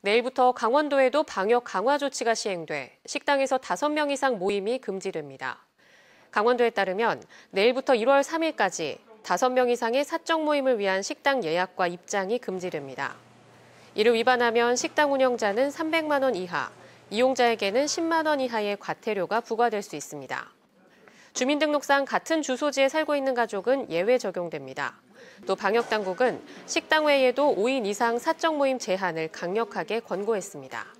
내일부터 강원도에도 방역 강화 조치가 시행돼 식당에서 5명 이상 모임이 금지됩니다. 강원도에 따르면 내일부터 1월 3일까지 5명 이상의 사적 모임을 위한 식당 예약과 입장이 금지됩니다. 이를 위반하면 식당 운영자는 300만 원 이하, 이용자에게는 10만 원 이하의 과태료가 부과될 수 있습니다. 주민등록상 같은 주소지에 살고 있는 가족은 예외 적용됩니다. 또 방역당국은 식당 외에도 5인 이상 사적 모임 제한을 강력하게 권고했습니다.